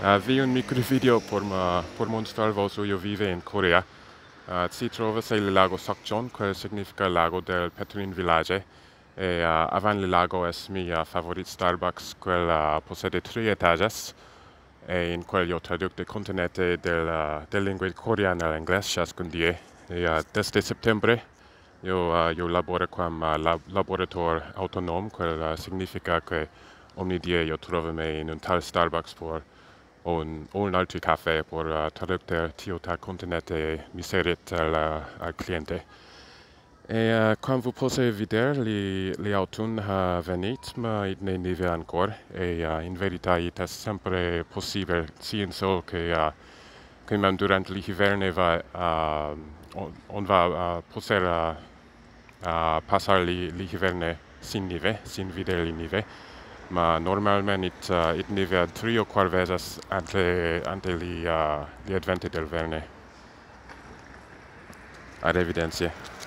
vi un micro video por ma por mostrar vos io vive in Corea. Uh, si trova sei il lago Sokjon, che significa lago del Petrin Village. E uh, avan il lago es mia favorit Starbucks, quel uh, possede tre etages. E in quel io traducte contenete del, uh, del lingua coreana all'inglese, ciascun die. E uh, desde settembre io, uh, io laboro qua ma lab laborator autonom, quel uh, significa che ogni die io trovo me in un tal Starbucks per un un altri caffè por uh, tradurre tio ta continente miserit al, uh, al cliente e uh, quando vu pose vider li li autun ha venit ma it ne ne ver ancor e uh, in verità it è sempre possibile si in so che uh, che man durant li hiverne va a uh, on, on va uh, poser a uh, uh li li hiverne sin nive sin vider li nive ma normalmente it uh, it never three or four versus ante ante li uh, li advantage del verne ad evidenzia